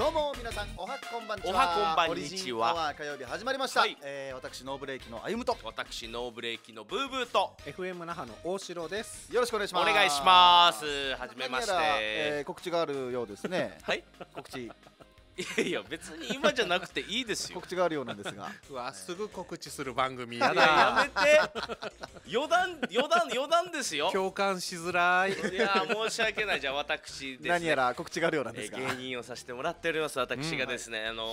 どうも皆さんおはこんばんちはおはこんばんにちは火曜日始まりました、はい、えー、私ノーブレーキの歩と私ノーブレーキのブーブーと FM 那覇の大城ですよろしくお願いしますお願いしますはじめまして、えー、告知があるようですね はい告知いやいや別に今じゃなくていいですよ告知があるようなんですが うわすぐ告知する番組やだやめて余談余談余談ですよ共感しづらいいや申し訳ないじゃあ私です、ね、何やら告知があるようなんですが、えー、芸人をさせてもらっております私がですね、うんあの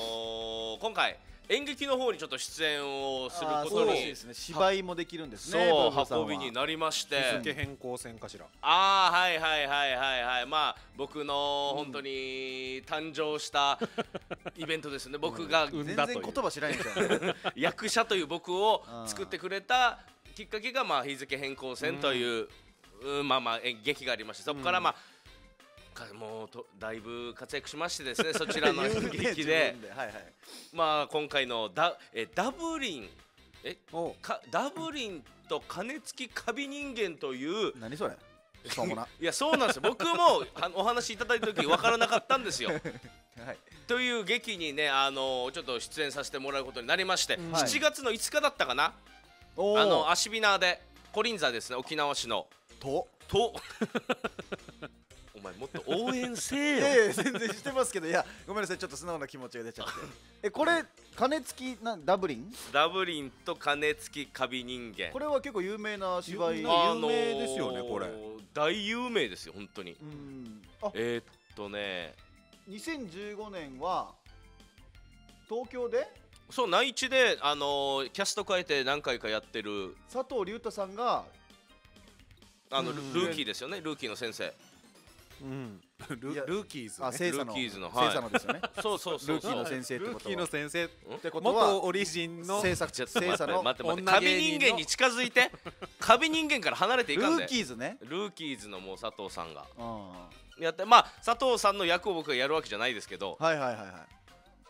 ー、今回演劇の方にちょっと出演をすることに、ね、芝居もできるんですねそう運びになりまして日変更戦かしらああはいはいはいはいはいまあ僕の本当に誕生した イベントですね、うん、僕が、全然言葉知らないんですよ 役者という僕を作ってくれたきっかけが、まあ、日付変更戦という、うん、まあまあ劇がありましてそこからまあ、もうとだいぶ活躍しましてですねそちらの演 劇でねはいはい、まあ今回のダえダブリンえかダブリンと鐘付きカビ人間という何それ いやそうなんですよ僕もお話いただいた時分からなかったんですよ。はい、という劇にねあのちょっと出演させてもらうことになりまして、うん、7月の5日だったかなおあのアシビナーでコリンザですね沖縄市の。とと前もっと応援せえよいやいや全然してますけどいやごめんなさいちょっと素直な気持ちが出ちゃってえこれ金付きなダブリンダブリンと金付きカビ人間これは結構有名な芝居有名,、の有名ですよねこれ大有名ですよ本当にえー、っとね2015年は東京でそう内地で、あのー、キャスト変えて何回かやってる佐藤隆太さんがあのルーキーですよねルーキーの先生ルーキーズ、ね、あルーキーズの、はい、聖ですよね。そうそうそうルーキーの先生ってことルーキーの先生ってことは元オリジンの聖作聖作の女芸人人間に近づいて、カビ人間から離れていかんルーキーズね。ルーキーズのもう佐藤さんが、やって、まあ佐藤さんの役を僕がやるわけじゃないですけど、はいはいはいはい。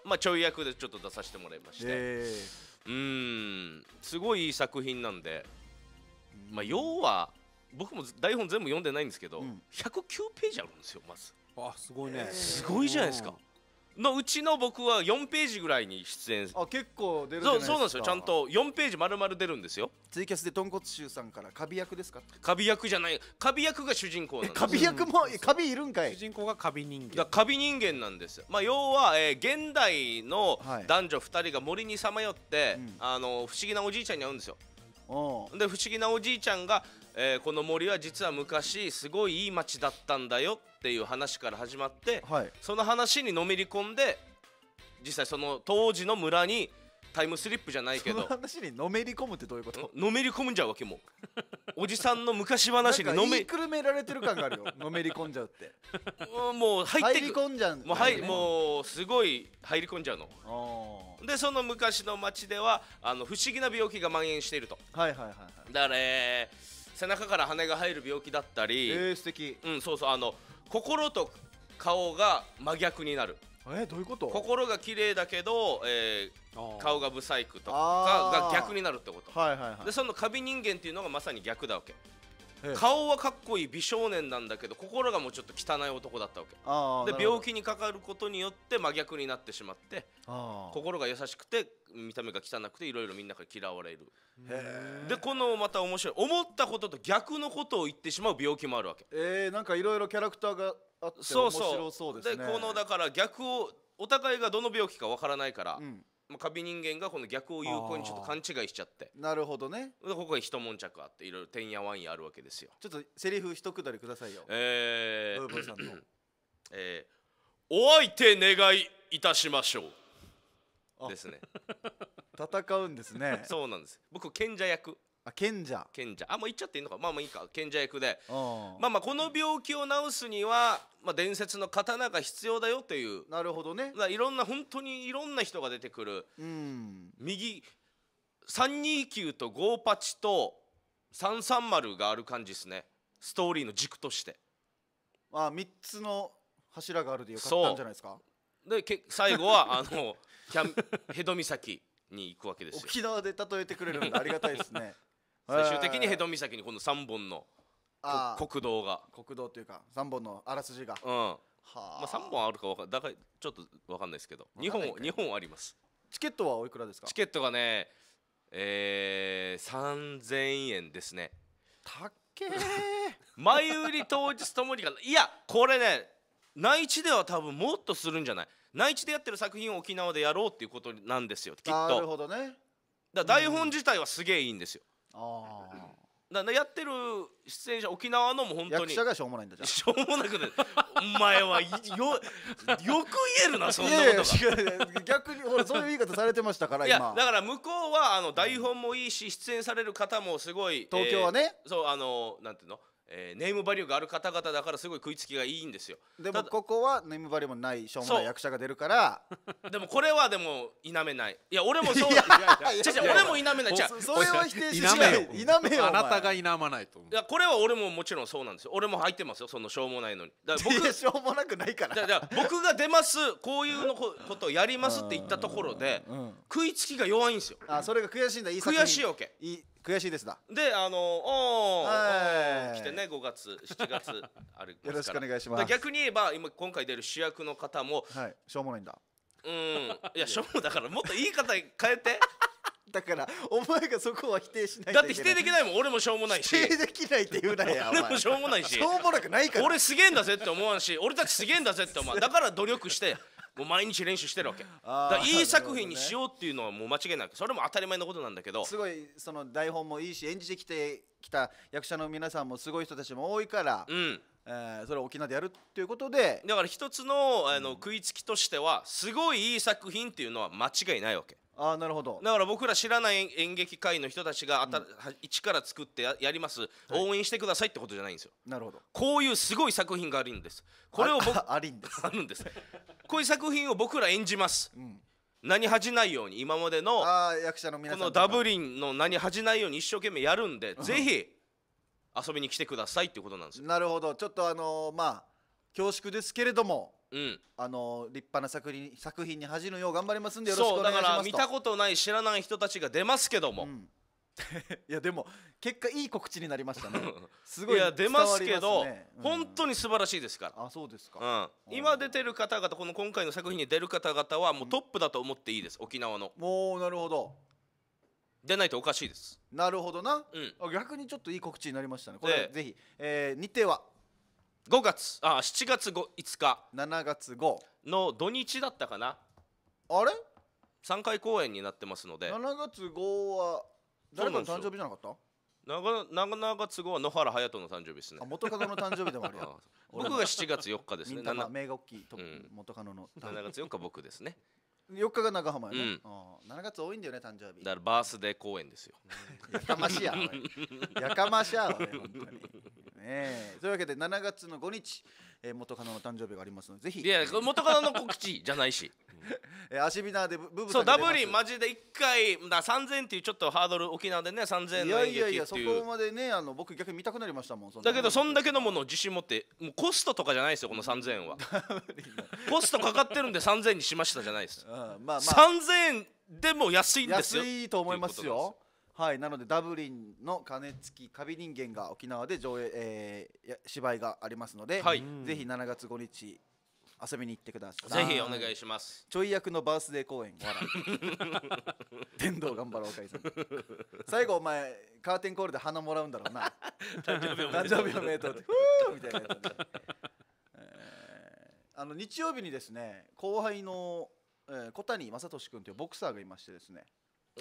まあちょい役でちょっと出させてもらいまして、えー、うんすごいいい作品なんで、まあ要は僕も台本全部読んでないんですけど、うん、109ページあるんですよまずあすごいね、すごいじゃないですかのうちの僕は4ページぐらいに出演あ結構出るそうそうなんですよちゃんと4ページ丸々出るんですよツイキャスで豚骨衆さんからカビ役ですかカビ役じゃないカビ役が主人公なんですカビ役もカビいるんかい主人公がカビ人間カビ人間なんですよ、まあ要は、えー、現代の男女2人が森にさまよって、はい、あの不思議なおじいちゃんに会うんですよで不思議なおじいちゃんがえー、この森は実は昔すごいいい町だったんだよっていう話から始まって、はい、その話にのめり込んで実際その当時の村にタイムスリップじゃないけど話にのめり込むってどういうこと のめり込むんじゃうわけもおじさんの昔話にのめりくるめられてる感があるよのめり込んじゃうって もう入って入り込んじゃう、もう,、はい、もうすごい入り込んじゃうのでその昔の町ではあの不思議な病気が蔓延しているとはいはいはい、はい、だー背中から羽が入る病気だったり、えー、素敵うんそうそうあの心と顔が真逆になるえどういうこと心が綺麗だけど、えー、顔が不細工とかが逆になるってこと、はいはいはい、でそのカビ人間っていうのがまさに逆だわけ顔はかっこいい美少年なんだけど心がもうちょっと汚い男だったわけで病気にかかることによって真逆になってしまって心が優しくて見た目が汚くていろいろみんなから嫌われるでこのまた面白い思ったことと逆のことを言ってしまう病気もあるわけえー、なんかいろいろキャラクターがあって面白そうですねそうそうでこのだから逆をお互いがどの病気かわからないから、うんまあ、カビ人間がこの逆を有効にちょっと勘違いしちゃってなるほどねここに一悶着あっていろいろてんやわんやあるわけですよちょっとセリフ一くだりくださいよえー、えー、お相手願いいたしましょうですね 戦うんですね そうなんです僕賢者役あ賢者賢者あもう言っちゃっていいのかまあまあいいか賢者役でまあまあこの病気を治すには、まあ、伝説の刀が必要だよというなるほどねいろんな本当にいろんな人が出てくる、うん、右329と58と330がある感じですねストーリーの軸としてあ3つの柱があるでよかったんじゃないですかでけ最後はあの ヘド岬に行くわけですよ沖縄で例えてくれるんでありがたいですね最終的にヘド岬にこの3本の国道が、国道というか3本のあらすじが、うんまはあ、あ3本あるか分かだからちょっとわかんないですけど2本か二本ありますチケットはおいくらですかチケットがねえー、3000円ですねたっけー前売り当日ともにかいやこれね内地では多分もっとするんじゃない内地でやってる作品を沖縄でやろうっていうことなんですよきっとなるほどねだ台本自体はすげえいいんですよ、ああだやってる出演者沖縄のも本当に役者がしょうもないんだじゃしょうもなくてお前はよよく言えるなそんなこと逆にほらそういう言い方されてましたから今だから向こうはあの台本もいいし出演される方もすごい東京はね、えー、そうあのなんていうのえー、ネームバリューがある方々だからすごい食いつきがいいんですよでもここはネームバリューもないしょうもない役者が出るから でもこれはでも否めないいや俺もそういやいや俺も否めないじゃそれは否定しない否めよあなたが否まないといやこれは俺ももちろんそうなんですよ俺も入ってますよそのしょうもないのにだから僕しょうもなくないからだか僕が出ますこういうのことをやりますって言ったところで、うん、食いつきが弱いんですよあそれが悔しいんだいい悔しいわけいい悔しいですであのおお来てね5月7月あるよろしくお願いします逆に言えば今今回出る主役の方も、はい、しょうもないんだうんいやしょうもだからもっといい方変えて だからお前がそこは否定しないだって否定できないもん俺もしょうもないし否定できないって言うなや俺もしょうもないししょうもなくないから俺すげえんだぜって思わんし俺たちすげえんだぜって思わんだから努力してもう毎日練習してるわけだいい作品にしようっていうのはもう間違いなくそれも当たり前のことなんだけどすごいその台本もいいし演じてきてきた役者の皆さんもすごい人たちも多いから、うん、えー、それを沖縄でやるっていうことでだから一つのあの食いつきとしてはすごいいい作品っていうのは間違いないわけ。あなるほどだから僕ら知らない演劇界の人たちがあた、うん、一から作ってややります、応援してくださいってことじゃないんですよなるほどこういうすごい作品があるんですこれを僕あるんです あるんですこういう作品を僕ら演じます、うん、何恥じないように今までのあ役者の皆このダブリンの何恥じないように一生懸命やるんで、うん、ぜひ遊びに来てくださいってことなんですよなるほどちょっとあのー、まあ恐縮ですけれどもうん、あの立派な作品作品に恥じぬよう頑張りますんでよろしくお願いしますだから見たことない知らない人たちが出ますけども、うん、いやでも結果いい告知になりましたねすごい、ね、いや出ますけど、うん、本当に素晴らしいですからあそうですか、うん、今出てる方々この今回の作品に出る方々はもうトップだと思っていいです、沖縄のおおなるほど出ないとおかしいですなるほどな、うん、逆にちょっといい告知になりましたねこれぜひ、えー、日程は5月あ7月 5, 5日7月5の土日だったかなあれ3回公演になってますので7月5は誰かの誕生日じゃなかった長長月後は野原隼人の誕生日ですね。元カノの誕生日でもあるよ。僕が7月4日ですね。名がきい、う元カノの。7月4日僕ですね。4日が長浜やね、うん7月多いんだよね誕生日だからバースデー公演ですよやかましややかましやろね本当にねえというわけで7月の5日えー、元カノの誕生日がありますのでぜひいや元カノの告知じゃないし、うん、えー、アシビナーでブブそうダブリンマジで1回だ3000っていうちょっとハードル沖縄でね3000の演劇っていういやいやそこまでねあの僕逆に見たくなりましたもんだけどそんだけのものを自信持ってもうコストとかじゃないですよこの3000円は コストかかってるんで3000円にしましたじゃないです、うんまあまあ、3000円でも安いんですよ安いと思いますよはいなのでダブリンの鐘つきカビ人間が沖縄で上映、えー、芝居がありますので、はい、ぜひ7月5日遊びに行ってくださいぜひお願いしますちょい役のバースデー公演笑天童頑張ろうかいさん最後お前カーテンコールで花もらうんだろうな誕生日おめでとうってふーみたいなやつ、えー、あの日曜日にですね後輩の、えー、小谷正俊君というボクサーがいましてですね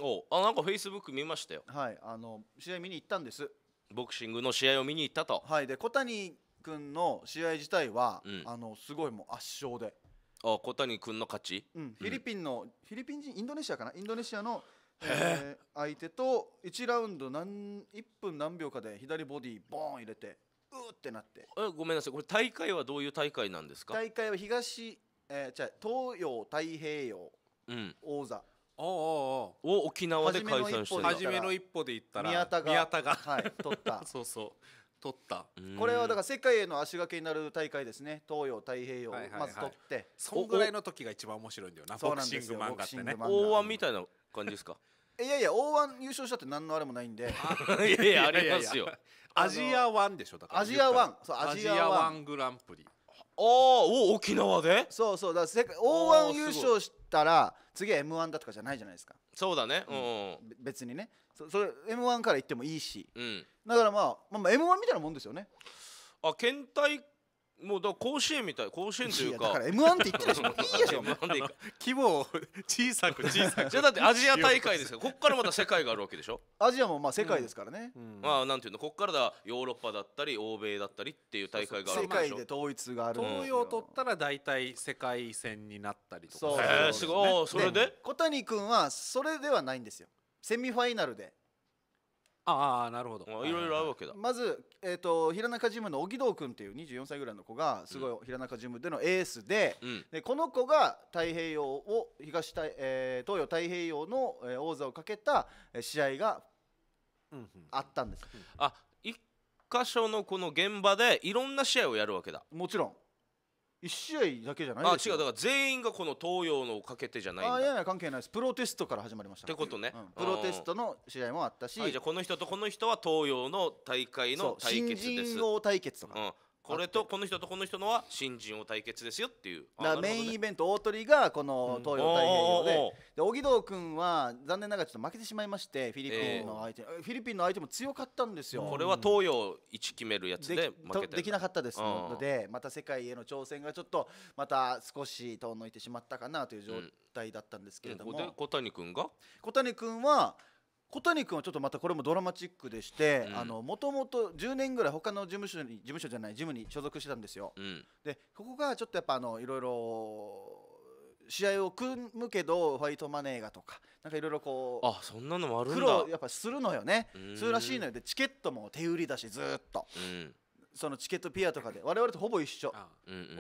おあなんかフェイスブック見ましたよはいあの試合見に行ったんですボクシングの試合を見に行ったとはいで小谷君の試合自体は、うんあのすごいもう圧勝で、あ小谷君の勝ちうん、フィリピンの、フィリピン人インドネシアかなインドネシアの、えー相手と1ラウンド何1分何秒かで左ボディボーン入れてうーってなってえごめんなさいこれ大会はどういう大会なんですか大会は東、えー、ゃ東洋太平洋うん王座おおおを沖縄で開催して初めの一歩で言ったら宮田が宮田が、はい、取った そうそう取ったこれはだから世界への足掛けになる大会ですね東洋太平洋まず取って、はいはい、そんぐらいの時が一番面白いんだよなボクシング漫画ってね大腕みたいな感じですか いやいや O1 優勝したって何のあれもないんで いやいやありますよアジアワンでしょだからアジアワンそうアジアワングランプリああ沖縄でそうそうだから O1 優勝したら次は m 1だとかじゃないじゃないですかそうだねうん、別にねそそれ m 1から行ってもいいし、うんだからまあ、まあ、まあ m 1みたいなもんですよねあ県大もうだ甲子園みたい甲子園というかだから M1 って言ってるでしょ いいでしょ規模を小さく小さくじゃだってアジア大会ですよここからまた世界があるわけでしょアジアもまあ世界ですからね、うんうん、まあなんていうのここからだヨーロッパだったり欧米だったりっていう大会がある世界で統一がある東洋取ったら大体世界戦になったりとかそうそうそう、そうそれで小谷君はそれではないんですよセミファイナルでああなるほどいろいろあるわけだまず、えーと、平中ジムの荻堂君っていう24歳ぐらいの子がすごい、平中ジムでのエースでうん、でこの子が太平洋を東太、えー、東洋太平洋の、えー、王座をかけた試合があったんです、うんうん、あ一箇所のこの現場でいろんな試合をやるわけだもちろん1試合だけじゃないあ違うだから全員がこの東洋のをかけてじゃないんだあいやいや関係ないですプロテストから始まりましたってことね、うん、プロテストの試合もあったし、はい、じゃあこの人とこの人は東洋の大会の対決です新人王対決とか、うんこれとこの人とこの人のは新人を対決ですよっていうだメインイベント大鳥がこの東洋太平洋で,、で荻堂君は残念ながらちょっと負けてしまいましてフィリピンの相手、フィリピンの相手も強かったんですよこれは東洋一決めるやつで負けてできなかったですのでまた世界への挑戦がちょっとまた少し遠のいてしまったかなという状態だったんですけれども、小谷君が小谷君は小谷君はちょっとまたこれもドラマチックでしてもともと10年ぐらい他の事務所に事務所じゃないジムに所属してたんですよ。うん、でここがちょっとやっぱあのいろいろ試合を組むけどホワイトマネーがとかなんかいろいろこうあそんなのもあるんだ苦労やっぱするのよねするらしいのよでチケットも手売りだしずっと、うん、そのチケットピアとかで我々とほぼ一緒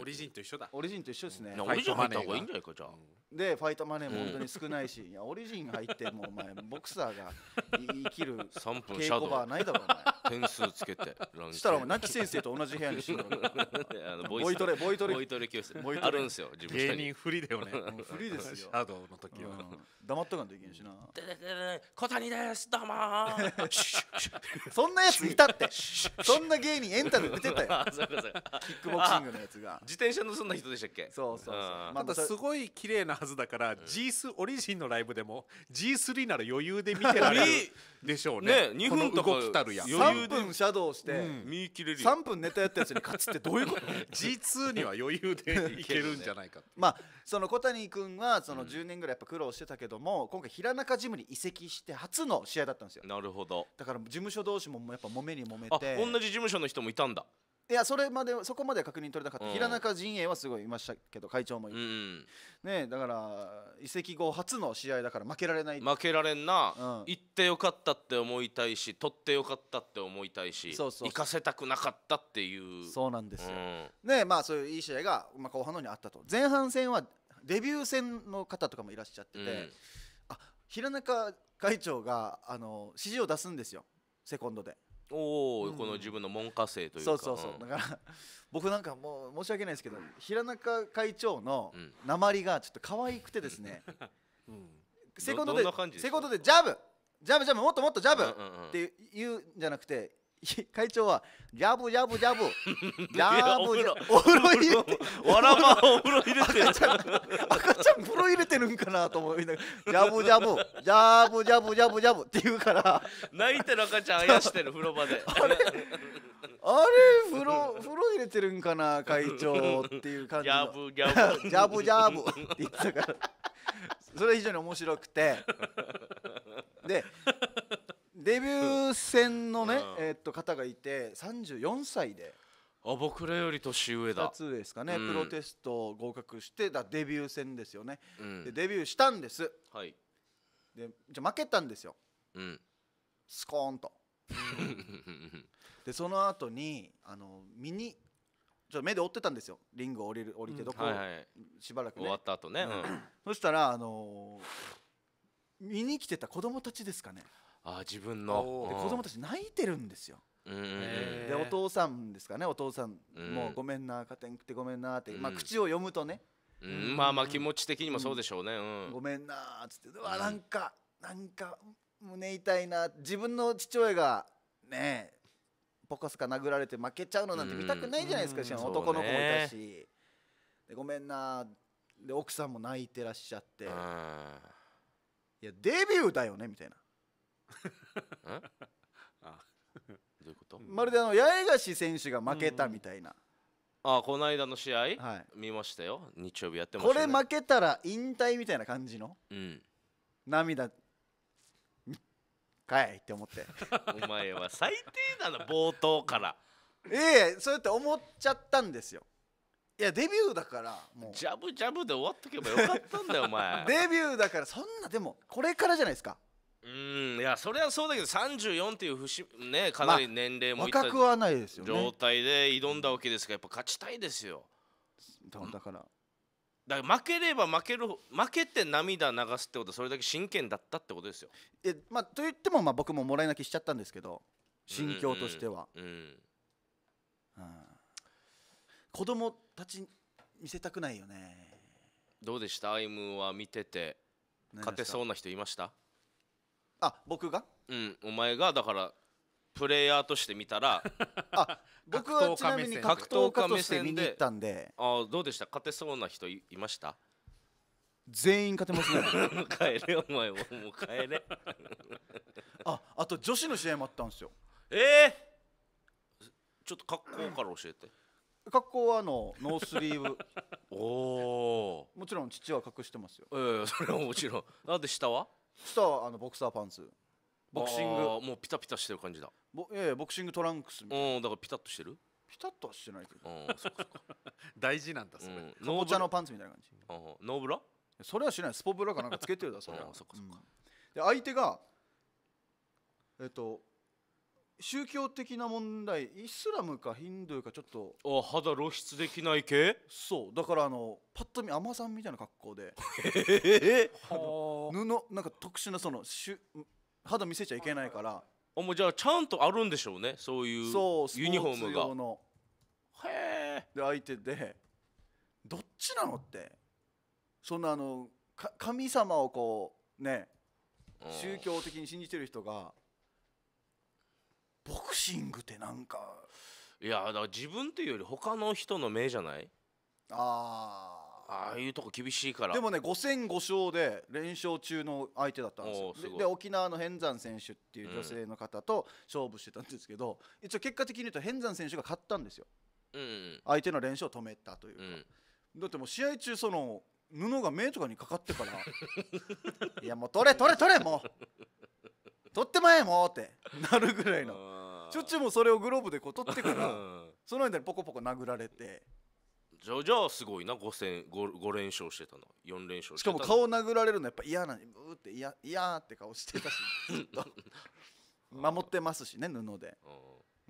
オリジンと一緒だオリジンと一緒ですねオファイト入った方がいいんじゃないかじゃあでファイトマネーも本当に少ないしいやオリジン入ってもお前ボクサーが生きる稽古場はないだろうお前点数つけてランしたらお前泣き先生と同じ部屋にしろ あのボボイトレボイトレボイトレ教室ボイトレあるんですよ自分芸人不利だよねフリ ですシャドウの時うん、黙っとかんといけんしなでででで小谷ですどうも そんなやついたってそんな芸人エンタで出てたよそうそうキックボクシングのやつが自転車盗んだ人でしたっけそうそうそうまたすごい綺麗なはずだから G3 オリジンのライブでも G3 なら余裕で見てられるでしょうねね2分とかきたるやん3分シャドウして、見切れる3分ネタやったやつに勝つってどういうこと G2 には余裕でいけるんじゃないかまあその小谷君はその10年ぐらいやっぱ苦労してたけども、今回平中ジムに移籍して初の試合だったんですよなるほどだから事務所同士もやっぱ揉めに揉めて同じ事務所の人もいたんだいやそれまでそこまでは確認取れなかった、うん、平中陣営はすごいいましたけど会長もいて、うん、ね、だから移籍後初の試合だから負けられない負けられんな、うん、行ってよかったって思いたいし取ってよかったって思いたいしそうそう行かせたくなかったっていうそうなんですよ、うん、ねまあそういういい試合が、まあ、後半のにあったと前半戦はデビュー戦の方とかもいらっしゃってて、うん、あ平中会長があの指示を出すんですよセコンドで。おお、うん、この自分の門下生というかそうそうそう、うん、だから 僕なんかもう申し訳ないですけど平中会長の鉛がちょっと可愛くてですね、うん、セコンドでセコンドでジャブジャブジャブもっともっとジャブっていうんじゃなくて 会長はジャブジャブジャブ ジャブジャブお風呂入れてわらばお風呂入れて赤ちゃん風呂入れてるんかなと思いながらジャブジャブジャブジャブジャブジャブって言うから泣いてる赤ちゃんあやしてる風呂場であれあれ風呂風呂入れてるんかな会長っていう感じのジャブジャブジャブって言ってたからそれ非常に面白くてでデビュー戦のね、うん、えっと方がいて34歳で。あ僕らより年上だ2つですかね、うん、プロテスト合格してだデビュー戦ですよね、うん、でデビューしたんです、はい、でじゃ負けたんですよ、うん、スコーンと でその後にあのミニちょ目で追ってたんですよリングを降りる降りてどこ、はいはい、しばらく、ね、終わった後ね、うん、そしたらあのー、見に来てた子供たちですかねあ自分ので子供たち泣いてるんですよでお父さんですかねお父さんもうごめんな勝てんくてごめんなって、まあ、口を読むとね、うんまあまあ気持ち的にもそうでしょうね、うんごめんなっつってうわなんかなんか胸痛いな自分の父親がねポカスカ殴られて負けちゃうのなんて見たくないじゃないですか、しかも男の子もいたし、でごめんなで奥さんも泣いてらっしゃっていやデビューだよねみたいな どういうことまるであの八重樫選手が負けたみたいな、あこの間の試合、はい、見ましたよ日曜日やってました、ね、これ負けたら引退みたいな感じの、うん、涙かいって思って お前は最低だな冒頭からええそうやって思っちゃったんですよいやデビューだからもうジャブジャブで終わっとけばよかったんだよお前デビューだからそんなでもこれからじゃないですかうんいやそれはそうだけど34っていう節ねかなり年齢もまあ、若くはないですよ、ね、状態で挑んだわけですがやっぱ勝ちたいですよだからだから負ければ負ける負けて涙流すってことはそれだけ真剣だったってことですよえ、まあ、と言ってもまあ僕ももらい泣きしちゃったんですけど心境としては、うん、うんうん、子供たち見せたくないよねどうでしたアイムは見てて勝てそうな人いましたあ僕がうんお前がだからプレイヤーとして見たらあ僕はちなみに格闘家として見に行ったんであどうでした勝てそうな人いました全員勝てますね 帰れお前もう帰れああと女子の試合もあったんですよええー、ちょっと格好から教えて格好はあのノースリーブ おおもちろん父は隠してますよええー、それはもちろんなんで下はしたあのボクサーパンツボクシングもうピタピタしてる感じだボいやいやボクシングトランクスみたいなうんだからピタッとしてるピタッとはしてないけど そそ大事なんだそれ、うんかぼちゃのパンツみたいな感じーノーブラそれはしないスポブラかなんかつけてるだそれそそうんで相手がえっと宗教的な問題イスラムかヒンドゥーかちょっとあ肌露出できない系そうだからあのパッと見マさんみたいな格好で布なんか特殊なそのしゅ肌見せちゃいけないからあもうじゃあちゃんとあるんでしょうねそういうユニフォームがのへえで相手でどっちなのってそんなあのか神様をこうね宗教的に信じてる人がボクシングってなんかいやだから自分っていうより他の人の目じゃないあああいうとこ厳しいからでもね5戦5勝で連勝中の相手だったんですよすで沖縄の変山選手っていう女性の方と勝負してたんですけど、一応結果的に言うと変山選手が勝ったんですようん相手の連勝を止めたといううか、んだってもう試合中その布が目とかにかかってから いやもう取れ取れ取れもう取ってまえもうってなるぐらいのチュッチもそれをグローブでこう取ってからその間にポコポコ殴られてじゃじゃあすごいな 5, 5, 5連勝してたの4連勝してたしかも顔殴られるのやっぱ嫌なにブーって嫌嫌って顔してたしずっと 守ってますしね布で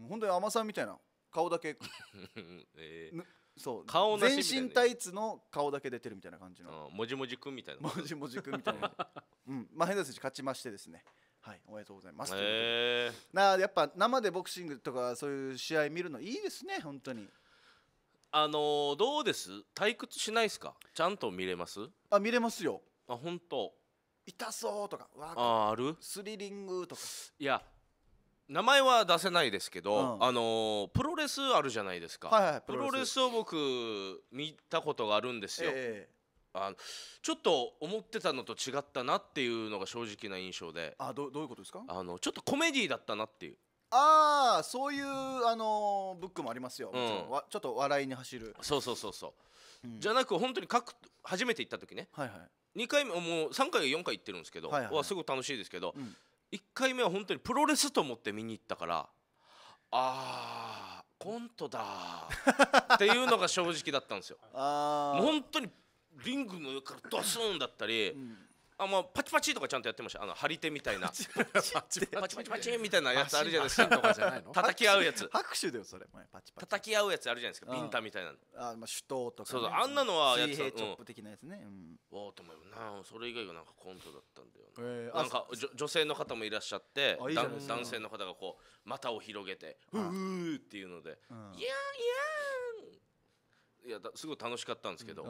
本当に甘さんみたいな顔だけ、えー、そう顔全身タイツの顔だけ出てるみたいな感じのもじもじくんみたいなもじもじくんみたいなうんまあ変な選手勝ちましてですねはいおめでとうございますなやっぱ生でボクシングとかそういう試合見るのいいですね本当にあのーどうです退屈しないですかちゃんと見れますあ見れますよあ本当痛そうとかわああるスリリングとかいや名前は出せないですけど、うんあのープロレスあるじゃないですか、はいはいププロレスレスを僕見たことがあるんですよ、ええあのちょっと思ってたのと違ったなっていうのが正直な印象であどどういうことですかあのちょっとコメディだったなっていうああそういうあのーブックもありますよ、ちうんんちょっと笑いに走る、そうそうそうそう、うんじゃなく本当にく初めて行った時ねはいはい2回目もう3回4回行ってるんですけど、はいはいわすごく楽しいですけど、うん1回目は本当にプロレスと思って見に行ったからあーコントだーっていうのが正直だったんですよ あう本当にリングの上からドスンだったり、あまあ、パチパチとかちゃんとやってましたあの張り手みたいなパチパチパチパチみたいなやつあるじゃないですかとかじゃないの 叩き合うやつ拍手だよそれパチパチ叩き合うやつあるじゃないですかビンタみたいなのあ、まあ、手刀とか、そうそうあんなのはやつ水平チョップ的なやつね、うん、おおと思うなそれ以外はなんかコントだったんだよ、えー、なんか女性の方もいらっしゃって男性の方がこう股を広げて「うう」っていうので「うん、いやいやーいやすごい楽しかったんですけど、うん、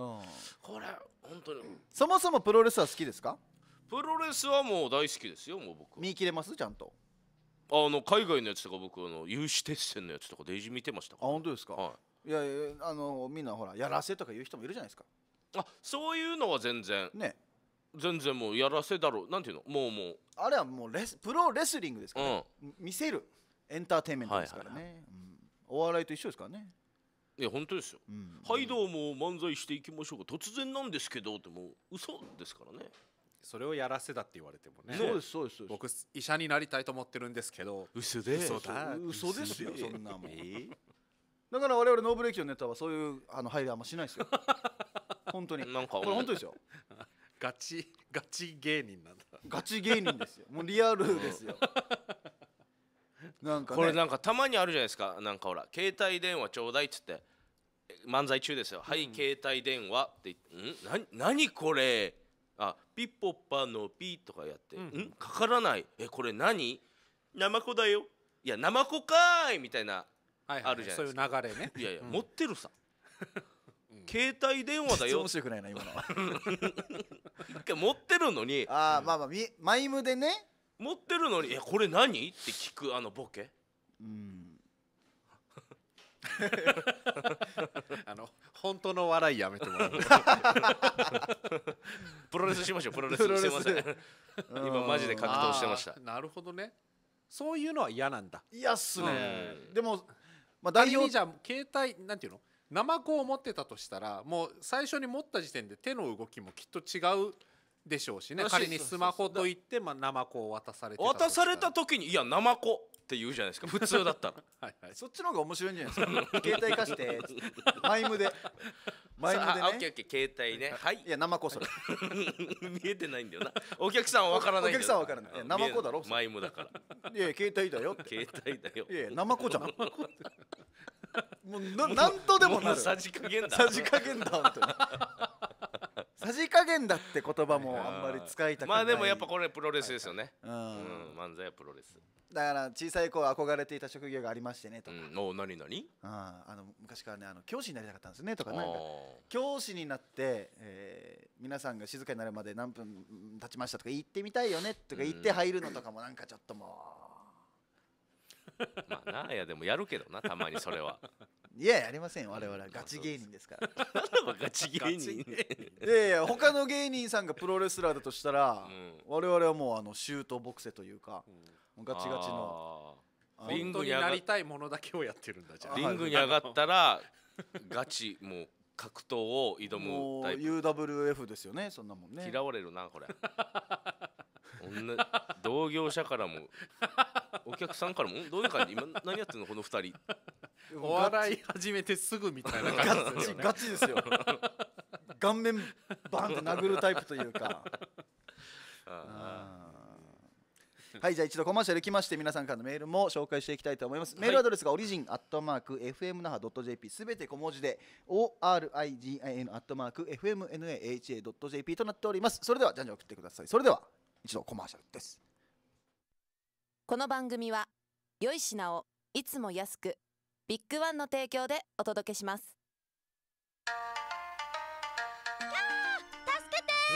これ本当にそもそもプロレスは好きですかプロレスはもう大好きですよもう僕見切れますちゃんとあの海外のやつとか僕あの有志鉄線のやつとかデイジ見てましたあ本当ですか、はい、いやあのみんなほらやらせとか言う人もいるじゃないですかあそういうのは全然ね全然もうやらせだろうなんていうのもうもうあれはもうレスプロレスリングですから、ねうん、見せるエンターテインメントですからね、はいはいはいうん、お笑いと一緒ですからねいや本当ですよ、うん、ハイドウも漫才していきましょうか突然なんですけどってもう嘘ですからねそれをやらせたって言われてもねそうですそうですうです僕医者になりたいと思ってるんですけど嘘で嘘だ嘘ですよそんなもん、えー、だから我々ノーブレーキのネタはそういうあの配慮あんましないですよ 本当になんかこれ本当ですよガチガチ芸人なんだガチ芸人ですよもうリアルですよ、なんか、ね、これなんかたまにあるじゃないですかなんかほら携帯電話ちょうだいっつって漫才中ですよ「はい、携帯電話」ってって「んな何これあピッポッパのピ」とかやって「うん、んかからないえこれ何ナマコだよ」いや「ナマコかーい」みたいな、はいあるじゃないですかそういう流れねいやいや、持ってるさ携帯電話だよ面白くないな今のは 一回持ってるのにああまあまあマイムでね持ってるのに「えこれ何?」って聞くあのボケうん あの本当の笑いやめてもらう プロレスしましょうプロレスすいません今マジで格闘してましたなるほどねそういうのは嫌なんだ嫌っすね、うん、でも、まあ、代表じゃ携帯なんていうの生子を持ってたとしたらもう最初に持った時点で手の動きもきっと違うでしょうしね仮にスマホといってまあナマコを渡されて渡された時にいやナマコって言うじゃないですか普通だったら はい、そっちの方が面白いんじゃないですか携帯貸してマイムでマイムでねオッケーオッケー携帯ねはいいやナマコそれ 見えてないんだよなお客さんは分からないお客さんは分からないナマコだろマイムだからいや携帯だよ携帯だよいやナマコじゃん もうななんとでもなるさじ加減ださじ加減だ本当にさじ加減だって言葉もあんまり使いたくないまあでもやっぱこれプロレスですよね、はいうん、うん、漫才はプロレスだから小さい頃憧れていた職業がありましてねとか、うん、お何何ああの昔からねあの教師になりたかったんですねとかなんか教師になって、えー、皆さんが静かになるまで何分経ちましたとか言ってみたいよねとか言って入るのとかもなんかちょっともう まあなあやでもやるけどなたまにそれはいややりません我々はガチ芸人ですから ガチ芸人 いやいや他の芸人さんがプロレスラーだとしたら、うん、我々はもうあのシュートボクセというか、うん、ガチガチのリングになりたいものだけをやってるんだじゃあリングに上がったらガチもう格闘を挑むタイプ UWF ですよねそんなもんね嫌われるなこれ 同業者からもお客さんからもどういう感じ今何やってんのこの二人」お笑い始めてすぐみたいな感じガチですよ顔面バンって殴るタイプというかはいじゃあ一度コマーシャル来まして皆さんからのメールも紹介していきたいと思います、メールアドレスがオリジンアットマーク FMNAHA.jp すべて小文字で ORIGIN アットマーク FMNAHA.jp となっておりますそれではじゃんじゃん送ってくださいそれでは一度コマーシャルですこの番組は良い品をいつも安くビッグワンの提供でお届けします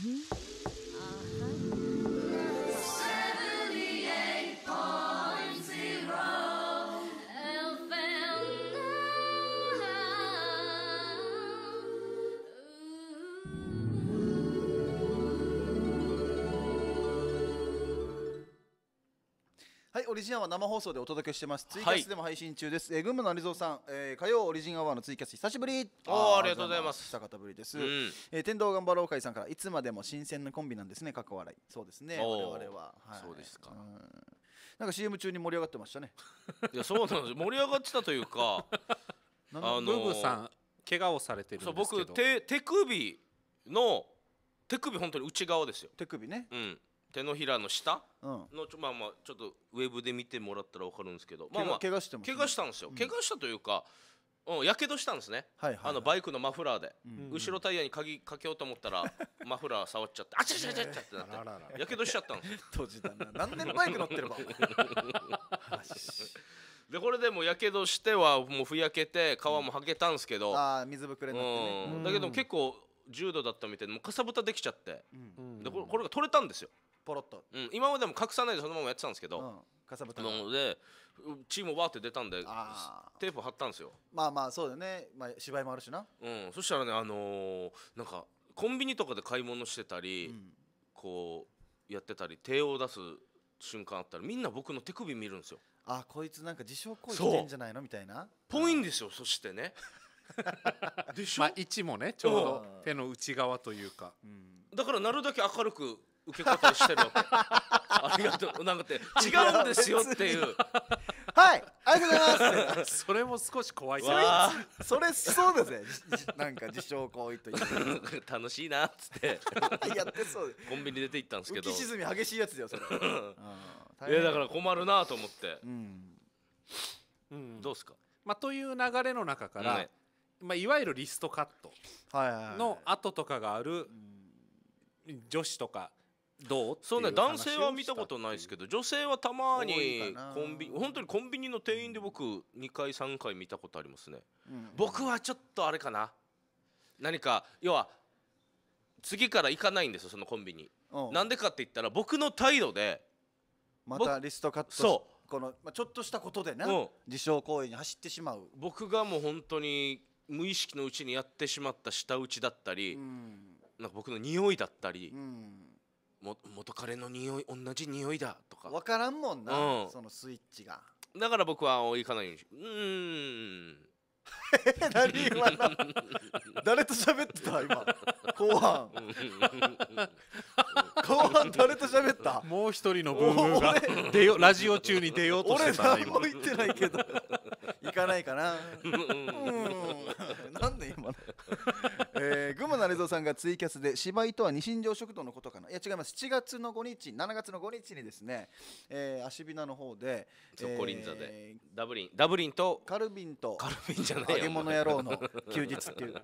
Mm-hmm. オリジンアワー生放送でお届けしてますツイキャスでも配信中です、はい、えー、群馬の有蔵さん、えー、火曜オリジンアワーのツイキャス久しぶりおあありがとうございます久方ぶりです、うん、えー、天童頑張ろう会さんからいつまでも新鮮なコンビなんですね過去笑いそうですね我々は、はい、そうですか、うんなんか CM 中に盛り上がってましたねいやそうなんですよ。盛り上がってたというかあのブブさん怪我をされてるんです僕手手首の手首本当に内側ですよ手首ね、うん、手のひらの下のちょ,、まあまあ、ちょっとウェブで見てもらったら分かるんですけど、まあまあ、怪我して怪我したんですよ、怪我したというかやけどしたんですね、あのバイクのマフラーで、後ろタイヤに鍵かけようと思ったら マフラー触っちゃってあちゃちゃちゃちゃってなってやけどしちゃったんですよ 閉じたな何年バイク乗ってるば でこれでもやけどしてはもうふやけて皮もはけたんですけど、ああ水ぶくれになってね、だけど結構重度だったみたいでもかさぶたできちゃって、でこれが取れたんですよポロッと、うん、今までも隠さないでそのままやってたんですけど、うんかさぶたなのでチームわーって出たんでテープ貼ったんですよまあまあそうだね、まあ、芝居もあるしなうんそしたらねあのー、なんかコンビニとかで買い物してたり、うん、こうやってたり手を出す瞬間あったらみんな僕の手首見るんですよあこいつなんか自傷行為してんじゃないのみたいなぽいんですよそしてね でしょ、まあ、位置もねちょうど手の内側というか、うん、だからなるだけ明るく受け方をしてるわけありがとうなんかって違うんですよっていうはいありがとうございますそれも少し怖いそれそうですねなんか自称行為という楽しいなっつってやってそうコンビニ出て行ったんですけど浮き沈み激しいやつだよそれいやだから困るなと思って、うん、うん、どうですか、まあ、という流れの中から、ね、まあ、いわゆるリストカットの後とかがある、女子とかどうそうね男性は見たことないですけど女性はたまにコンビ本当にコンビニの店員で僕2回3回見たことありますね、うん、僕はちょっとあれかな何か要は次から行かないんですよそのコンビニなんでかって言ったら僕の態度でまたリストカットそうこの、まあ、ちょっとしたことでな、うん、自傷行為に走ってしまう僕がもう本当に無意識のうちにやってしまった舌打ちだったり、うん、なんか僕の匂いだったり、うんも元彼の匂い同じ匂いだとか分からんもんな、うん、そのスイッチがだから僕は行いかないようにしうん 何今の 誰と喋ってた今後半後半誰と喋ったもう一人のブームが出よラジオ中に出ようとしてた俺何も言ってないけど行かないかな。なんで今ええー、群馬成蔵さんがツイキャスで芝居とは二新庄食堂のことかな。いや違います。七月の五日、七月の五日にですね、えー、アシビの方で、ゾコリン座で、えー、ダブリン、ダブリンとカルビンとカルビンじゃない揚げ物野郎の休日っていう。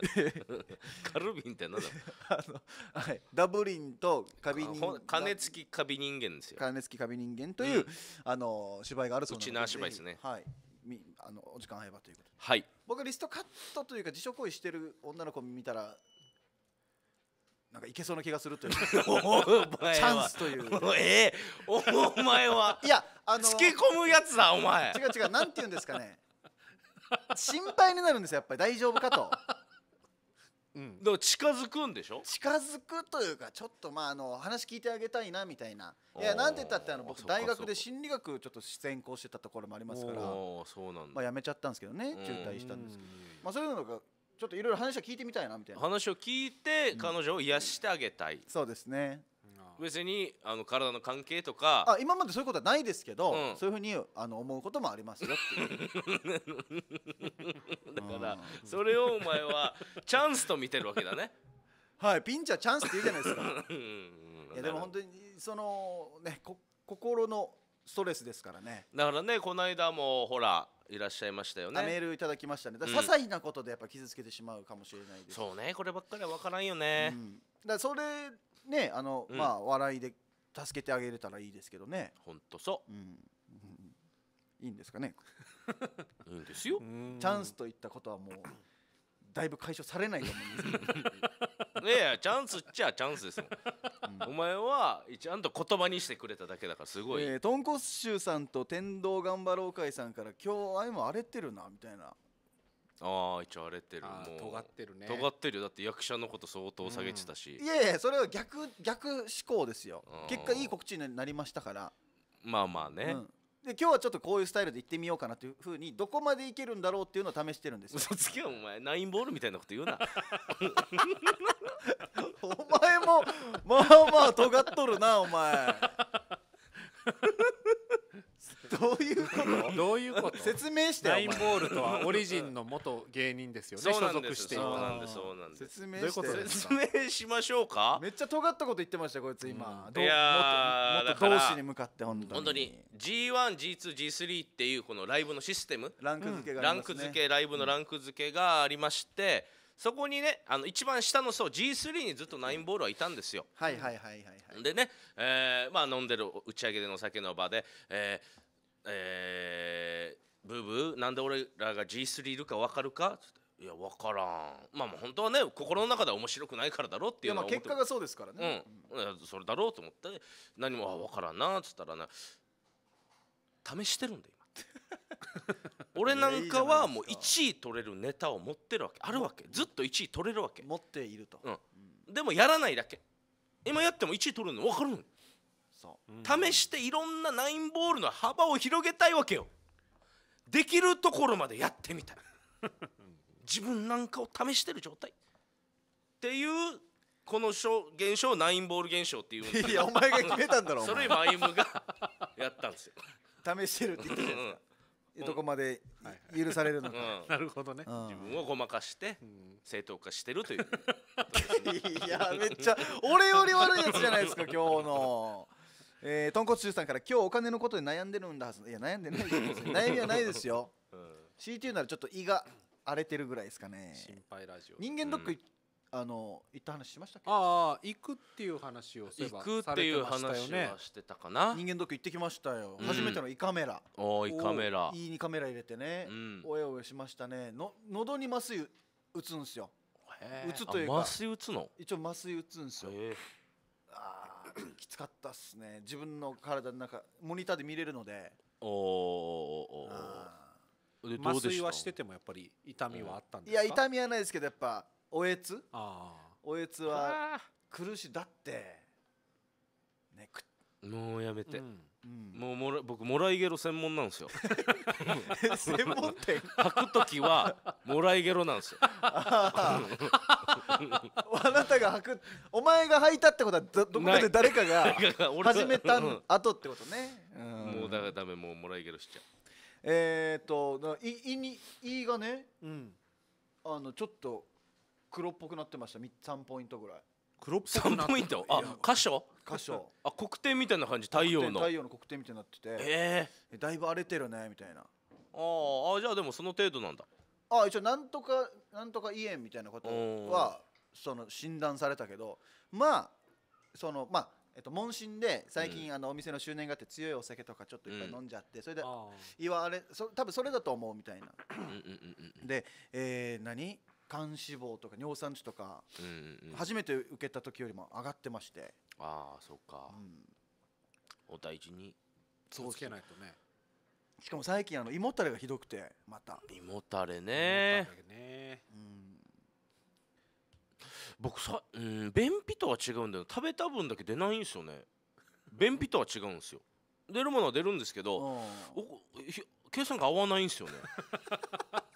カルビンってなんだ。あのはい、ダブリンとカビ人金付きカビ人間ですよ。金付きカビ人間という、うん、あの芝居があるそうなので。うちの芝居ですね。はい。時間合えばということではい僕はリストカットというか辞書行為してる女の子見たらなんかいけそうな気がするというチャンスというええお前はいやあのつけ込むやつだお前違う違うなんて言うんですかね心配になるんですよやっぱり大丈夫かとうん、だから近づくんでしょ近づくというかちょっとまああの話聞いてあげたいなみたいないやなんて言ったってあの僕大学で心理学ちょっと専攻してたところもありますからそうなんまあ、辞めちゃったんですけどね中退したんですけど、まあ、そういうのがちょっといろいろ話を聞いてみたいなみたいな話を聞いて彼女を癒してあげたい、うん、そうですね別にあの体の関係とかあ今までそういうことはないですけど、うんそういうふうにあの思うこともありますよっていう だからそれをお前はチャンスと見てるわけだね。はいピンチはチャンスって言うじゃないですか いやでも本当にそのねこ心のストレスですからねだからねこの間もほらいらっしゃいましたよねメールいただきましたねだ些細なことでやっぱ傷つけてしまうかもしれないですそうねこればっかりは分からんよね。うんだからそれねあの、うんまあ笑いで助けてあげれたらいいですけどね、ほんとそうん、うんいいんですかね、う いいんですよ、チャンスといったことはもうだいぶ解消されないと思うんですけどね、いやチャンスっちゃチャンスですもん、お前はちゃんと言葉にしてくれただけだからすごい、えー、トンコさんと天童頑張ろう会さんから今日あいも荒れてるなみたいなああ一応荒れてるもう尖ってるね尖ってるよだって役者のこと相当下げてたし、いやいやそれは逆逆思考ですよ結果いい告知になりましたから、まあまあね、うんで今日はちょっとこういうスタイルで行ってみようかなというふうにどこまでいけるんだろうっていうのを試してるんですよ嘘つけよお前ナインボールみたいなこと言うな お前もまあまあ尖っとるなお前どういうこと どういうこと説明してナインボールとはオリジンの元芸人ですよね所属していたそうなんですそうなんです説明して説明しましょうかめっちゃ尖ったこと言ってましたこいつ今、いやもっと同志に向かって本当に本当に G1G2G3 っていうこのライブのシステムランク付けが、ね、ランク付けライブのランク付けがありまして、そこにねあの一番下の層 G3 にずっとナインボールはいたんですよ。はいはいはいはい、はい、でね、えー、まあ飲んでる打ち上げでのお酒の場で、えーえー、ブーブーなんで俺らが G3 いるか分かるか?」っていや分からんまあ本当はね心の中では面白くないからだろうっていうのは結果がそうですからね、うん、うん、それだろうと思って何も分からんなっつったらな試してるんだ今 俺なんかはもう1位取れるネタを持ってるわけあるわけずっと1位取れるわけ持っていると、うん、でもやらないだけ今やっても1位取るの分かるの試していろんなナインボールの幅を広げたいわけよできるところまでやってみたい 自分なんかを試してる状態っていうこの現象ナインボール現象っていうんでいやお前が決めたんだろ それマイムがやったんですよ試してるって言ってたじゃないですか、うん、どこまで許されるのか、うん、なるほどね、うん、自分をごまかして正当化してるといういやめっちゃ俺より悪いやつじゃないですか今日のえー、豚骨中さんから今日お金のことで悩んでるんだはずいや悩んでないです 悩みはないですよ、うん、CT ならちょっと胃が荒れてるぐらいですかね心配ラジオ人間ドック、うん、あの行った話しましたっけああ行くっていう話をすれば行くっていう話はしてたかな人間ドック行ってきましたよ、うん、初めての胃カメラお胃カメラ胃にカメラ入れてね、うん、おやおやしましたねの喉に麻酔打つんですよ打つというか麻酔打つの一応麻酔打つんですよ きつかったっすね自分の体の中モニターで見れるのでおーおーおおお麻酔はしててもやっぱり痛みはあったんですかや痛みはないですけどやっぱおえつあおえつは苦しいだってねくもうやめて、うんもうもら僕もらいゲロ専門なんですよ専門店履く時はもらいゲロなんですよあなたが履くお前が履いたってことはどこかで誰かが始めた後ってことね、うん、もうだからダメもうもらいゲロしちゃうえー、っと胃にいがね、うん、あのちょっと黒っぽくなってました3ポイントぐらい黒っぽくな3ポイントあ箇所箇所あ黒点みたいな感じ太陽の太陽の黒点みたいになっててえだいぶ荒れてるねみたいなああじゃあでもその程度なんだあ一応なんとかなんとか胃炎みたいなことはその診断されたけどまあそのまあえっと、問診で最近、あのお店の周年があって強いお酒とかちょっといっぱい飲んじゃって、それで言われそ多分それだと思うみたいなで、えー、何肝脂肪とか尿酸値とか、初めて受けた時よりも上がってましてああそっか、うん、お大事にそうつけないとねしかも最近あの胃もたれがひどくてまた胃もたれねね、うん、僕さ、うん、便秘とは違うんだよ食べた分だけ出ないんですよね便秘とは違うんですよ出るものは出るんですけど、計算が合わないんですよね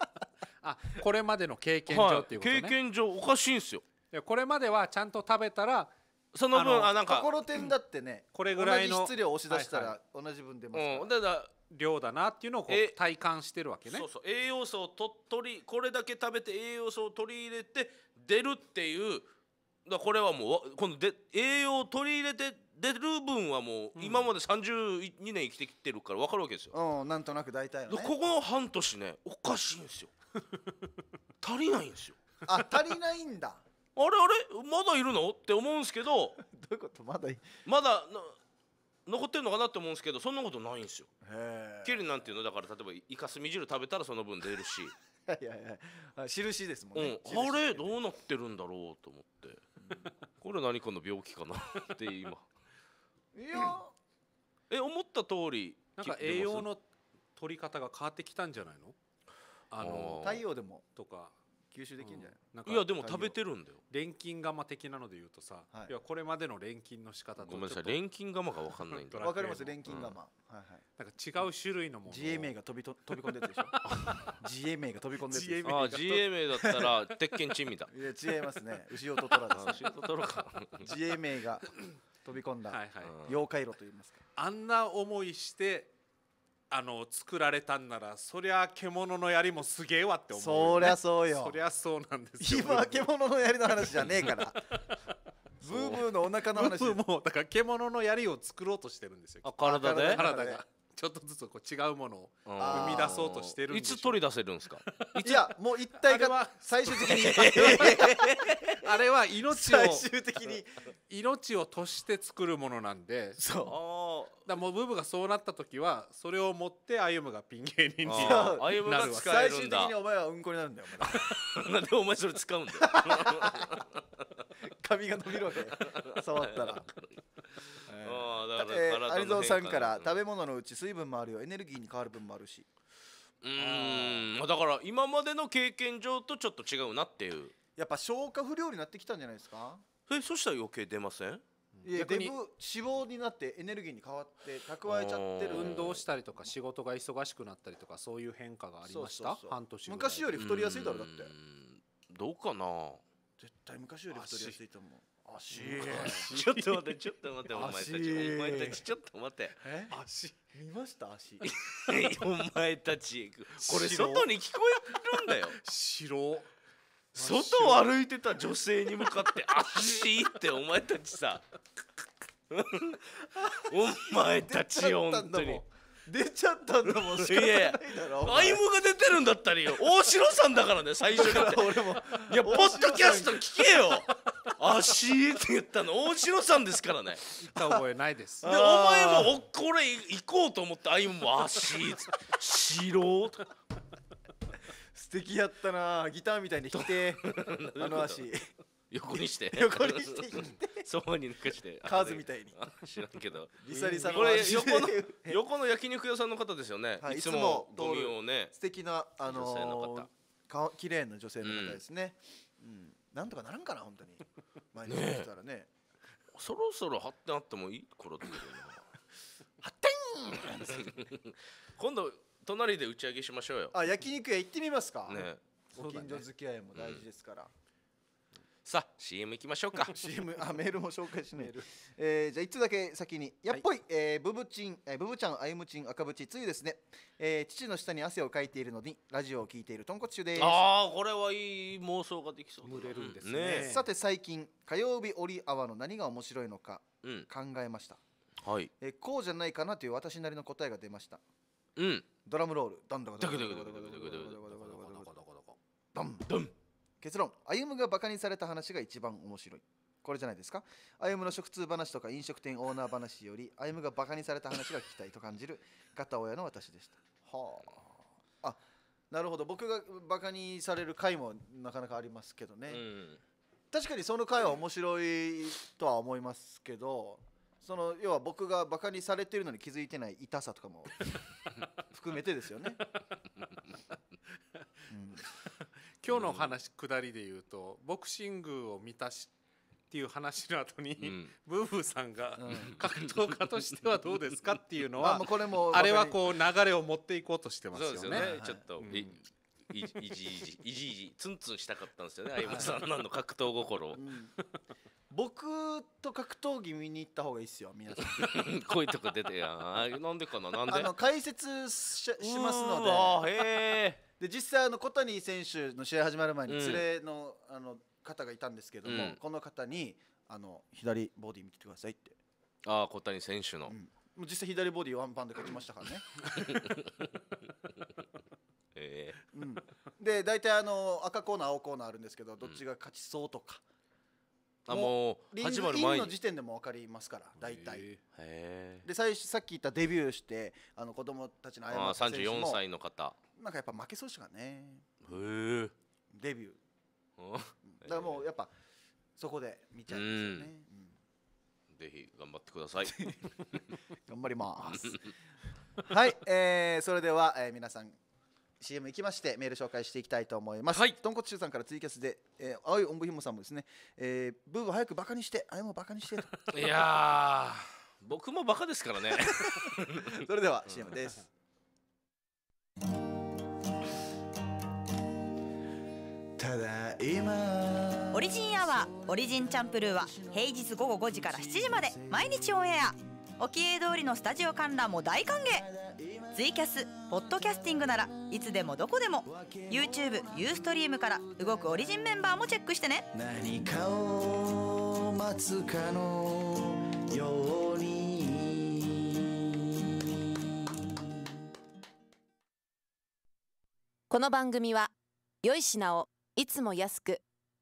あこれまでの経験上っていうことね、経験上おかしいんすよこれまではちゃんと食べたらその分あなんかところてんだってね、これぐらいの質量押し出したら同じ分出ますから、うん、だから量だなっていうのを体感してるわけねそうそう栄養素をと取りこれだけ食べて栄養素を取り入れて出るっていうだこれはもう今度で栄養を取り入れて出る分はもう今まで32年生きてきてるから分かるわけですよ、うん、なんとなく大体、ね、ここの半年ねおかしいんですよ 足りないんですよあ足りないんだあれあれまだいるのって思うんですけどどういうことまだまだ残ってるのかなって思うんですけどそんなことないんですよケリなんていうのだから例えばイカスミ汁食べたらその分出るし いやいや印ですもんね、うん、あれどうなってるんだろうと思って、うん、これ何かの病気かなって今いやえ思った通りなんか栄養の取り方が変わってきたんじゃないのあの太陽でもとか吸収できるんじゃない、うん、なんかいやでも食べてるんだよ錬金釜的なので言うとさ、はい、いやこれまでの錬金の仕方とごめんなさい錬金釜が分かんないんだ分かります錬金釜、うん、はいはい、なんか違う種類のもの GMA が飛びと飛び込んでるでしょ GMA が飛び込んでるでしょ g a あだったら鉄拳チミだいや違いますね牛尾トラです、ね、牛尾と虎か GMA が飛び込んだ、はい妖怪炉といいますかあんな思いしてあの作られたんならそりゃ獣の槍もすげえわって思う、ね、そりゃそうよ そりゃそうなんですよ今獣の槍の話じゃねえからブーブーのお腹の話ブーブーもだから獣の槍を作ろうとしてるんですよあ体で体がちょっとずつこう違うものを生み出そうとしてるいつ取り出せるんですか いやもう一体が最終的に あれは命を最終的に命をとして作るものなんでそうだもうブブがそうなった時はそれを持って歩がピン芸人になる最終的にお前はうんこになるんだよなんでお前それ使うんだよ 髪が伸びるわけ触ったら。あだから有蔵さんから食べ物のうち水分もあるよエネルギーに変わる分もあるしうんだから今までの経験上とちょっと違うなっていうやっぱ消化不良になってきたんじゃないですかえそしたら余計出ませんいや逆に脂肪になってエネルギーに変わって蓄えちゃってる運動したりとか仕事が忙しくなったりとかそういう変化がありました半年昔より太りやすいだろだってどうかな絶対昔より太りやすいと思う足 ちょっと待ってちょっと待ってお前たちお前たちちょっと待って足見ました足 お前たちこれ外に聞こえるんだよ白外を歩いてた女性に向かって「足!」ってお前たちさ お前たちよ本当に出ちゃったんだもん仕方ないだろアイムが出てるんだったら大城さんだからね最初に俺もいやポッドキャスト聞けよ足って言ったの大城さんですからねった覚えないですでお前もこれ行こうと思ってアイムも足っつって「しろ」とか。素敵やったなギターみたいに弾いて あの足横にして横にして弾いてそばに抜かしてカーズみたいに知らんけどリサリこれ横の 横の焼肉屋さんの方ですよね、はい、いつもゴミをね素敵なあの女か綺麗な女性の方ですね、うん、うん、なんとかならんかな本当に来たらね、ね、そろそろってあってもいい頃 って今度隣で打ち上げしましょうよあ焼肉屋行ってみますかねお近所付き合いも大事ですから、さあ CM 行きましょうか CM あメールも紹介しない、えー、じゃあ1通だけ先にやっぽい、えー、ブブチン、えー、ブブちゃんあゆむちん赤ぶちつゆですね、えー、父の下に汗をかいているのにラジオを聞いていると豚骨臭ですああこれはいい妄想ができそう蒸れるんですね,、さて最近火曜日折りわの何が面白いのか考えました、はいえこうじゃないかなという私なりの答えが出ましたうんドラムロールダンダカダカダカダカダカダカダカダカダダンダン結論歩がバカにされた話が一番面白いこれじゃないですか歩の食通話とか飲食店オーナー話より歩がバカにされた話が聞きたいと感じる片親の私でしたはああなるほど僕がバカにされる回もなかなかありますけどね、うん、確かにその回は面白いとは思いますけど、うんその要は僕がバカにされてるのに気づいてない痛さとかも 含めてですよね、う 今日の話下りで言うとボクシングを満たしっていう話の後に、うん、ブーブーさんが、格闘家としてはどうですかっていうのは、あ、これもあれはこう流れを持っていこうとしてますよね。よねちょっと、うん、いじいじいじいじツンツンしたかったんですよね相葉さんの格闘心を、うん、僕と格闘技見に行った方がいいですよ皆さん こういうとこ出てやんなんでかななんであの解説ししますのでへで実際あの小谷選手の試合始まる前に連れの,、あの方がいたんですけども、うん、この方にあの左ボディ見てくださいってああ小谷選手の、うん、もう実際左ボディワンパンで勝ちましたからねええ ー、うん、で大体あの赤コーナー青コーナーあるんですけどどっちが勝ちそうとか、うんあもう始まる前の時点でも分かりますから大体で最初さっき言ったデビューしてあの子供たちの間三十四歳の方なんかやっぱ負けそうしかねへデビューだからもうやっぱそこで見ちゃうんですよね、うん、ぜひ頑張ってください 頑張りますはい、えー、それでは、えー、皆さん CM 行きましてメール紹介していきたいと思います。はい、とんこつしゅうさんからツイキャスで、えー、青いおんぶひもさんもですね、えー、ブーブー早くバカにして、あれもバカにして いや僕もバカですからね。それでは CM です。ただいまオリジンアワーオリジンチャンプルーは平日午後5時から7時まで毎日オンエア沖永通りのスタジオ観覧も大歓迎ツイキャスポッドキャスティングならいつでもどこでも YouTube ユーストリームから動くオリジンメンバーもチェックしてね何かを待つかのようにこの番組は良い品をいつも安く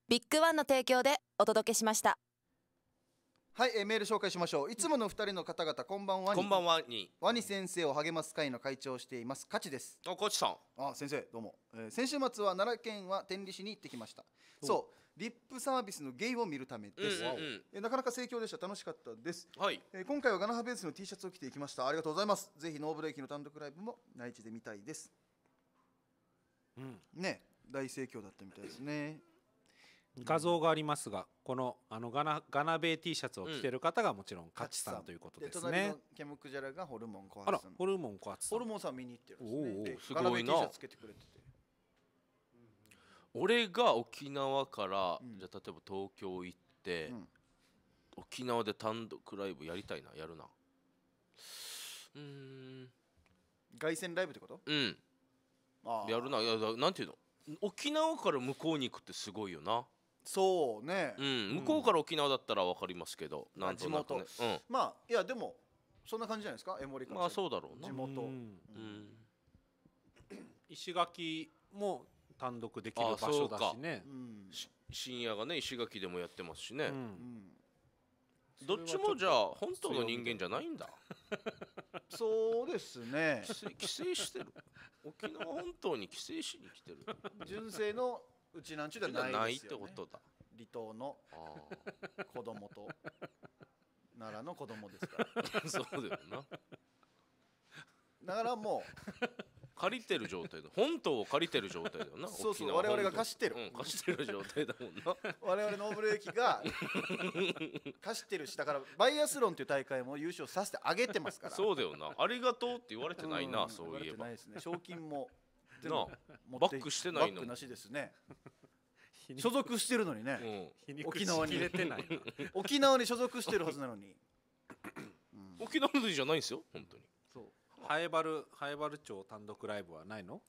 ビッグワンの提供でお届けしました。はい、えー、メール紹介しましょういつもの二人の方々こんばんはこんばんはにワニ先生を励ます会の会長をしていますカチですあカチさんあ先生どうも、えー、先週末は奈良県は天理市に行ってきましたそうリップサービスのゲイを見るためです、うんうん、えなかなか盛況でした楽しかったですはい、えー、今回はガナハベースの T シャツを着ていきましたありがとうございますぜひノーブレーキの単独ライブも内地で見たいですうんね大盛況だったみたいですね画像がありますが、このあのガナガナベー T シャツを着てる方がもちろん勝ちさんということですね。でケムクジャラがホルモン小発さん。ホルモン小発さん。ホルモンさん見に行ってるんですね。おおガナベな。T シャツてくれてて。俺が沖縄から、うん、じゃ例えば東京行って、うん、沖縄で単独ライブやりたいなやるな。うん凱旋ライブってことうんやるないやなんていうの沖縄から向こうに行くってすごいよなそうね、うん、向こうから沖縄だったら分かりますけど、うん、なんとなく、ね、うん、まあいやでもそんな感じじゃないですか江守まあそうだろうな地元、うん、うん、石垣も単独できる場所だしね、深夜がね石垣でもやってますしね、どっちもじゃあ本当の人間じゃないんだ そうですね帰省してる沖縄本島に帰省しに来てる純正のうちなんちゅうではないでっすてよ、ね、ことだ離島の子供と 奈良の子供ですからそうだよなだからもう借りてる状態だ本島を借りてる状態だよなそうそう我々が貸してるうん、貸してる状態だもんな我々のーブル駅が 貸してるしだからバイアスロンという大会も優勝させてあげてますからそうだよなありがとうって言われてないな、うんそうい言われえてばないですね賞金もってなバックしてないのバックなしですね 所属してるのにね、沖縄に 沖縄に所属してるはずなのに、沖縄のじゃないんですよ本当にそうハエバルハエバル町単独ライブはないの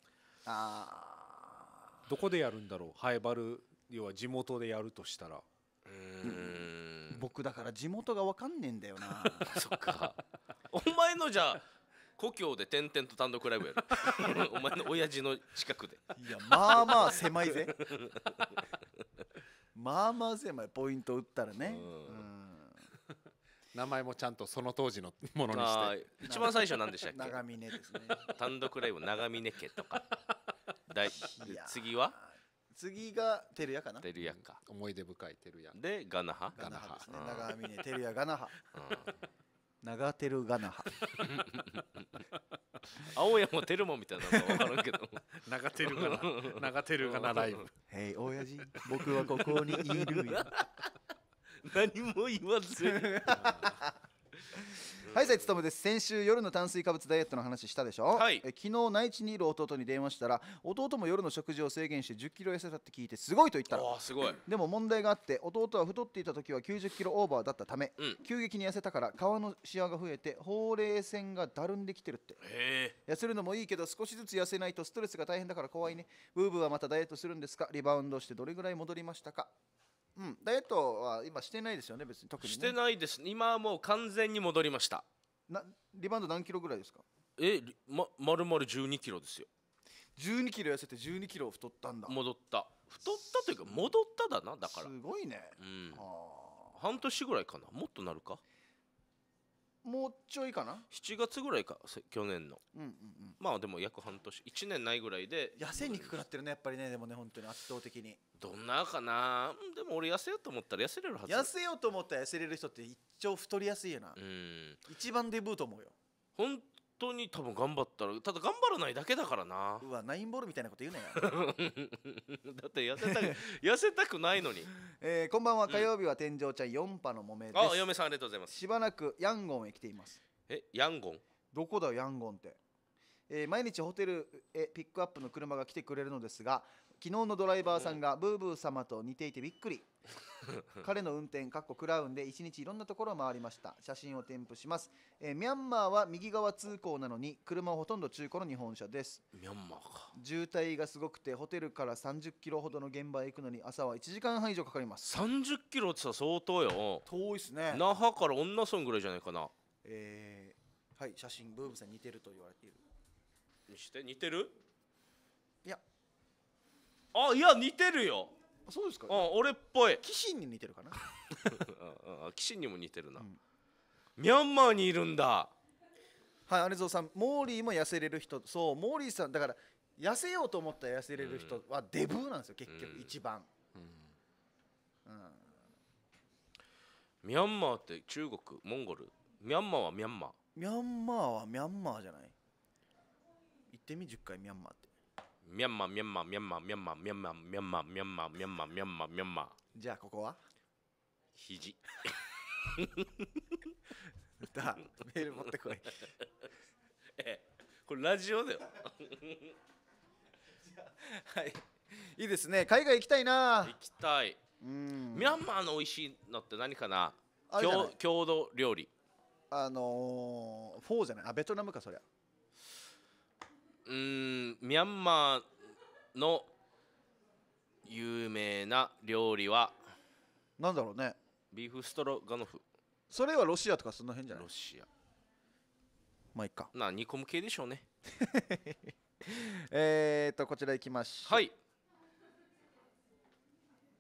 あどこでやるんだろうハエバル要は地元でやるとしたらうん僕だから地元が分かんねえんだよな そっかお前のじゃ故郷で点々と単独ライブやる お前の親父の近くでいやまあまあ狭いぜまあまあ狭いポイント打ったらね名前もちゃんとその当時のものにして一番最初何でしたっけ長峰ですね単独ライブ長峰家とか次は次がテルヤかなテルヤか思い出深いテルヤでガナハガナハですね長峰テルヤガナハ、うん長テルガナハ青山テルモみたいなのは分かけど 長テルガナ長テルガナライブへい親父僕はここにいるよ 何も言わずに はいさいつとです先週夜の炭水化物ダイエットの話したでしょ、はい、え昨日内地にいる弟に電話したら弟も夜の食事を制限して1 0キロ痩せたって聞いてすごいと言ったらすごいでも問題があって弟は太っていた時は9 0キロオーバーだったため、うん、急激に痩せたから皮のシワが増えてほうれい線がだるんできてるって痩せるのもいいけど少しずつ痩せないとストレスが大変だから怖いねブーブーはまたダイエットするんですかリバウンドしてどれぐらい戻りましたかうん、ダイエットは今してないですよね別に特に、ね、してないです今はもう完全に戻りましたなリバウンド何キロぐらいですかえままるまる1 2キロですよ1 2キロ痩せて1 2キロ太ったんだ戻った太ったというか戻っただなだからすごいね、うん、半年ぐらいかなもっとなるかもうちょいかな7月ぐらいか去年の、うんうんうん、まあでも約半年1年ないぐらいで痩せにくくなってるねやっぱりねでもね本当に圧倒的にどんなかなでも俺痩せようと思ったら痩せれるはず痩せようと思ったら痩せれる人って一丁太りやすいよなうん一番デブーと思うよ本当に多分頑張ったらただ頑張らないだけだからなうわナインボールみたいなこと言うなよ だって痩せた痩せたくないのに、えー、こんばんは火曜日は天井茶4波のもめです、あ嫁さんありがとうございますしばらくヤンゴンへ来ていますえヤンゴンどこだよヤンゴンってえー、毎日ホテルへピックアップの車が来てくれるのですが昨日のドライバーさんがブーブー様と似ていてびっくり 彼の運転かっこクラウンで一日いろんなところを回りました写真を添付します、えミャンマーは右側通行なのに車はほとんど中古の日本車ですミャンマーか渋滞がすごくてホテルから3 0キロほどの現場へ行くのに朝は1時間半以上かかります30キロってさ相当よ遠いですね那覇から女村ぐらいじゃないかなえーはい写真ブーブーさん似てると言われているにして似てるいやあいや似てるよそうですか、俺っぽい騎士に似てるかな騎士にも似てるな、うん、ミャンマーにいるんだはいアゾウさんモーリーも痩せれる人そうモーリーさんだから痩せようと思ったら痩せれる人はデブーなんですよ、うん、結局一番、ミャンマーって中国モンゴルミャンマーはミャンマーミャンマーはミャンマーじゃない行ってみ10回ミャンマーってミャンマーミャンマーミャンマーミャンマーミャンマーミャンマーミャンマーミャンマーミャンマーミャンマーじゃあここは肘だ メール持ってこい えこれラジオだよ はいいいですね海外行きたいな行きたいミャンマーの美味しいのって何かなあれじ郷郷土料理あのー、フォーじゃないあベトナムかそりゃうんミャンマーの有名な料理はなんだろうねビーフストロガノフそれはロシアとかそんな変じゃないロシアまあいいかな煮込む系でしょうね えーっとこちらいきましょうはい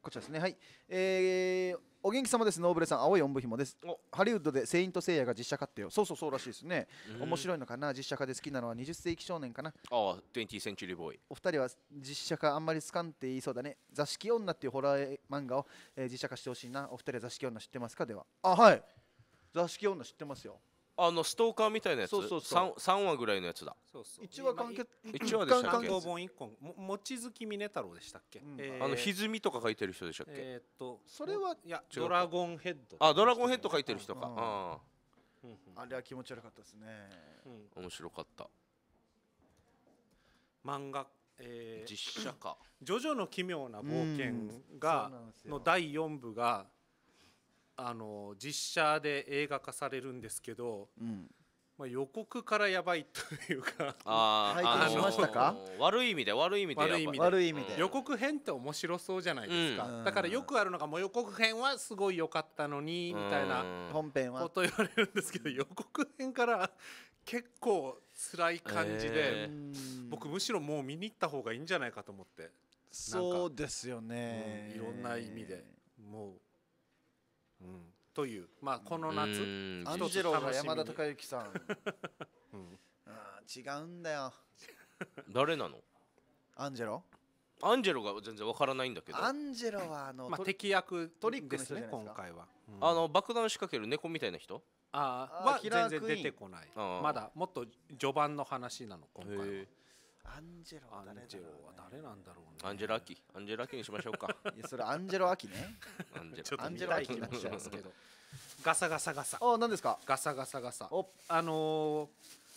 こちらですね。はい。えー、お元気様です。ノーブレさん、青いおんぶひもです。ハリウッドでセイントセイヤが実写化ってよ。そうそうそうらしいですね。面白いのかな実写化で好きなのは20世紀少年かな。ああ、20 century boy。お二人は実写化あんまり好かんって言いそうだね。座敷女っていうホラー漫画を、えー、実写化してほしいな。お二人は座敷女知ってますかでは。あ、はい。座敷女知ってますよ。あのストーカーみたいなやつそうそうそう 3, 3話ぐらいのやつだそうそう一話完結一話でしたっけ本一本も望月峰太郎でしたっけ、うんえー、あの歪みとか書いてる人でしたっけえー、っとそれはいやドラゴンヘッドあドラゴンヘッド書いてる人か、うんうん、ああれは気持ち悪かったですね、うん、面白かった漫画えー、実写化「ジョジョの奇妙な冒険が」がの第4部があの実写で映画化されるんですけど、うんまあ、予告からやばいというかあ拝見 しましたか悪い意味で悪い意味で悪い意味で悪い意味で予告編って面白そうじゃないですか、うんだからよくあるのがもう予告編はすごい良かったのにみたいな本編こはと言われるんですけど予告編から結構辛い感じで、えー僕むしろもう見に行った方がいいんじゃないかと思ってそうですよね、うんいろんな意味でもうという、まあ、この夏アンジェロが山田孝之さん、うん、あ違うんだよ誰なのアンジェロアンジェロが全然わからないんだけどアンジェロはあの、まあ、敵役トリックですね今回は、うん、あの爆弾仕掛ける猫みたいな人あは全然出てこないまだもっと序盤の話なの今回は。アンジェロはア誰ンジェロは誰なんだろうねアンジェラ・アキアンジェラ・アキにしましょうか いやそれアンジェロ・アキねアンジェロょっアンジェロ・アキになっちゃいますけどガサガサガサあなんですかガサガサガサおあのー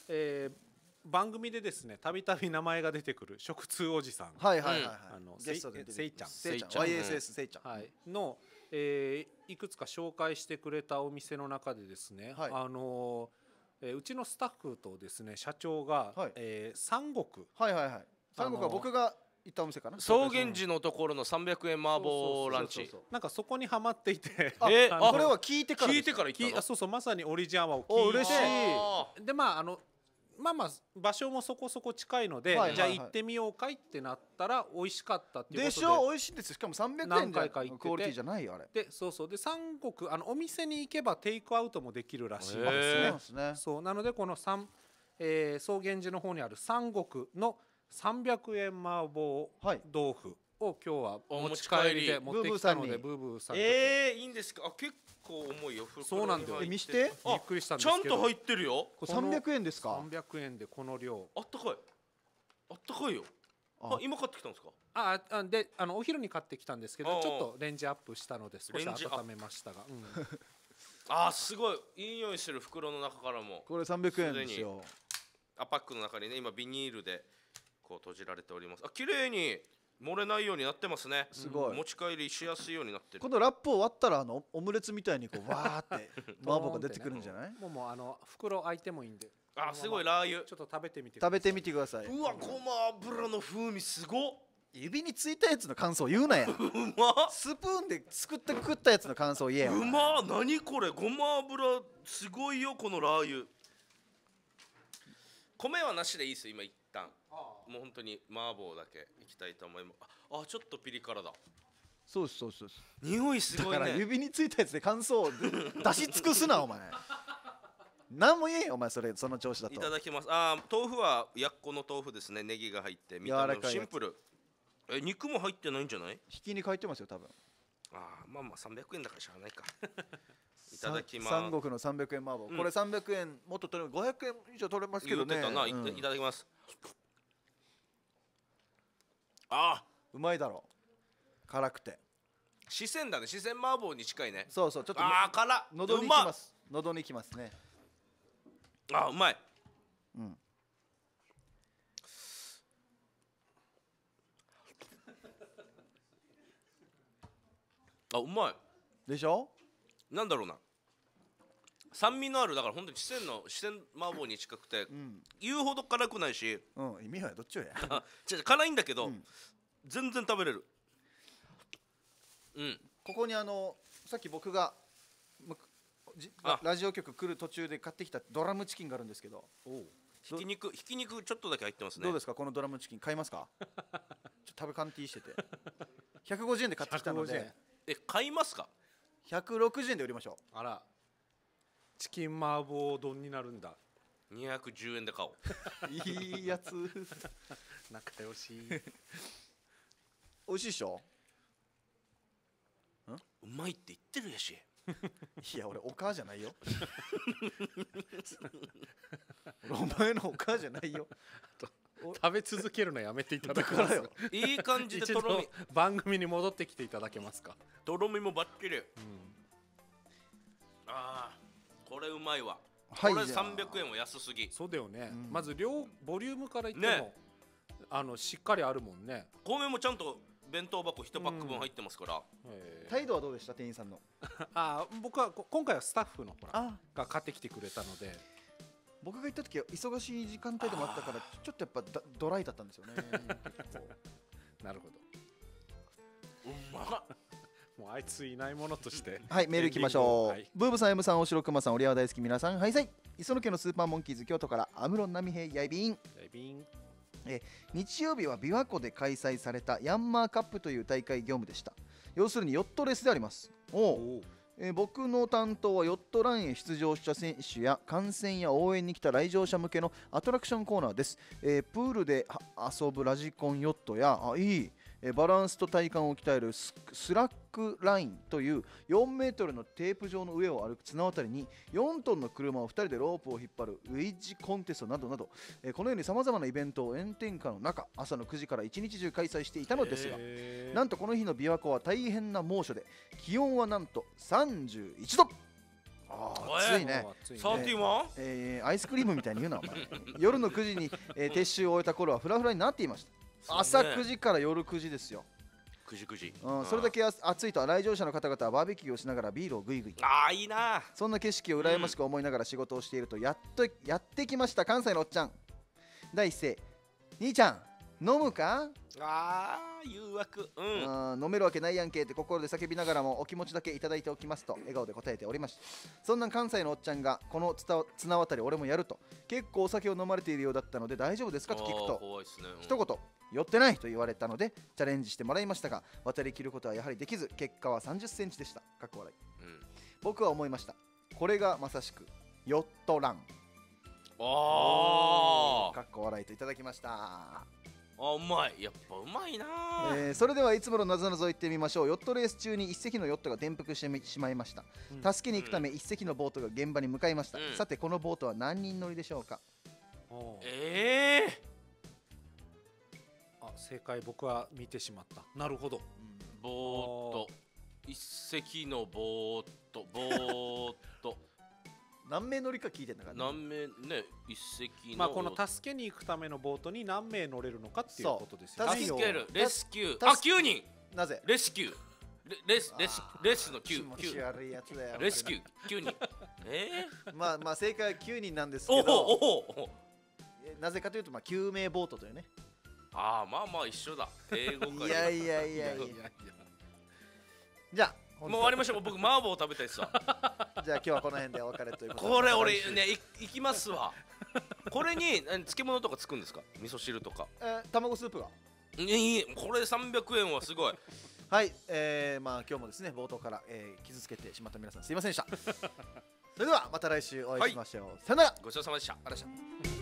えー番組でですねたびたび名前が出てくる食通おじさん、はいはいはいあのゲストで出てせいちゃんせいちゃん YSS せいちゃん、はい、の、えーいくつか紹介してくれたお店の中でですね、はいあのーえー、うちのスタッフとですね社長が、はいえー、三国はいはいはい三国は僕が行ったお店かな草原寺のところの300円麻婆ランチなんかそこにはまっていてえー、これは聞いてから聞いてから行ったそうそうまさにオリジナはを聞いてでまああのまあまあ場所もそこそこ近いので、はいはいはい、じゃあ行ってみようかいってなったら美味しかったっていうことででしょ美味しいですしかも300円回かクオリティじゃないよあれでそうそうで三国あのお店に行けばテイクアウトもできるらしいんですね、そうなのでこの三、えー、草原寺の方にある三国の300円麻婆豆腐、を今日はお持ち帰りで持ってきたのでブーブーさんええー、いいんですかあ結構重いよそうなんだよ見してびっくりしたんですけどちゃんと入ってるよこれ三百円ですか三百円でこの量あったかいあったかいよあ今買ってきたんですかああであのお昼に買ってきたんですけどちょっとレンジアップしたので少し温めましたが、うん、あすごいいい匂いする袋の中からもこれ三百円ですよアパックの中にね今ビニールでこう閉じられておりますあ綺麗に漏れないようになってますねすごい持ち帰りしやすいようになってるこのラップを割ったらあのオムレツみたいにこうわーって 麻婆が出てくるんじゃない、もうもうあの袋開いてもいいんであすごいラー油ちょっと食べてみて食べてみてくださいうわごま油の風味すごっ指についたやつの感想言うなやうまスプーンで作って食ったやつの感想言えようま何これごま油すごいよこのラー油米はなしでいいです今一もう本当に麻婆だけいきたいと思いますあちょっとピリ辛だそうですそうですそうです匂いすごい、ね、だから指についたやつで感想を 出し尽くすなお前何も言えんお前それその調子だといただきますあ豆腐はやっこの豆腐ですねネギが入ってみたいシンプルえ肉も入ってないんじゃないひき肉入ってますよ多分あまあまあ300円だからしゃあないか いただきます三国の300円麻婆、うん、これ300円もっと取れ500円以上取れますけどね、うん、いただきます、あうまいだろ辛くて四川だね四川麻婆に近いねそうそうちょっとああ辛っ喉にきます喉にきますねあうまいうんあうまいでしょなんだろうな酸味のあるだから本当に四川の四川麻婆に近くて、うん言うほど辛くないしうん意味はどっちやあ 辛いんだけど、うん全然食べれるうんここにあのさっき僕がじラジオ局来る途中で買ってきたドラムチキンがあるんですけどひき肉ひき肉ちょっとだけ入ってますねどうですかこのドラムチキン買いますか ちょっと食べカンティーしてて150円で買ってきたのでえ買いますか160円で売りましょうあらチキン麻婆丼になるんだ210円で買おういいやつ仲良しい美味しいでしょうまいって言ってるやし いや俺お母じゃないよ俺お前のお母じゃないよ 食べ続けるのやめていただくかよいい感じでとろみ番組に戻ってきていただけますかとろみもばっちり、うん、ああまいわはいこれ300円は安すぎそうだよね、まず量ボリュームからいっても、ねあのしっかりあるもんね米もちゃんと弁当箱1パック分入ってますから、態度はどうでした店員さんのあ あ、僕は今回はスタッフのほらが買ってきてくれたので僕が行った時は忙しい時間帯でもあったからちょっとやっぱドライだったんですよね なるほどうまっもうあいついないものとして はいメールいきましょう、はい、ブーブさん M さんろ城まさんオリア大好き皆さんはいさい磯野家のスーパーモンキーズ京都からアムロンナミヘイヤイビンヤイビンえ日曜日は琵琶湖で開催されたヤンマーカップという大会業務でした要するにヨットレースでありますおえ僕の担当はヨットランへ出場した選手や観戦や応援に来た来場者向けのアトラクションコーナーです、えー、プールで遊ぶラジコンヨットやあいいえバランスと体幹を鍛えるスラックラインという4メートルのテープ状の上を歩く綱渡りに4トンの車を2人でロープを引っ張るウィッジコンテストなどなど、えこのようにさまざまなイベントを炎天下の中朝の9時から1日中開催していたのですがなんとこの日の琵琶湖は大変な猛暑で気温はなんと31度あ暑いね。暑いね、ィワえー、アイスクリームみたいに言うな。夜の9時に、えー、撤収を終えた頃はフラフラになっていました。朝9時から夜9時ですよ9時9時、うん、それだけ暑いと来場者の方々はバーベキューをしながらビールをぐいぐいああいいなそんな景色を羨ましく思いながら仕事をしているとやっとやってきました関西のおっちゃん第一声兄ちゃん飲むかあー誘惑うん飲めるわけないやんけって心で叫びながらもお気持ちだけいただいておきますと笑顔で答えておりましたそんな関西のおっちゃんがこの綱渡り俺もやると結構お酒を飲まれているようだったので大丈夫ですかと聞くと、ねうん、一言寄ってないと言われたのでチャレンジしてもらいましたが渡りきることはやはりできず結果は3 0センチでしたかっこ笑い、うん、僕は思いましたこれがまさしくヨットランあかっこ笑いといただきましたあうまいやっぱうまいな、えー、それではいつものなぞなぞいってみましょうヨットレース中に1隻のヨットが転覆してしまいました、うん、助けに行くため1隻のボートが現場に向かいました、うん、さてこのボートは何人乗りでしょうかええー正解僕は見てしまったなるほど、ぼーっと一石のぼーっとぼーっと 何名乗りか聞いてんだから、ね、何名ね一石のまあこの助けに行くためのボートに何名乗れるのかっていうことですよね助けるレスキューあ九9人なぜレスキューレスレスレスの九気悪いやつだよレスキュー九人 えー、まあまあ正解は九人なんですけどおおおなぜかというとまあ救命ボートというねああまあまあ一緒だ英語かいやいやいやいやじゃあもう終わりましょう僕麻婆食べたいっすわ じゃあ今日はこの辺でお別れということでこれ俺ねいいきますわこれに漬物とかつくんですか味噌汁とか、えー、卵スープがいいこれ300円はすごいはい、えー、まあ今日もですね冒頭から、えー、傷つけてしまった皆さんすいませんでしたそれではまた来週お会いしましょう、はい、さよならごちそうさまでしたありがとうございました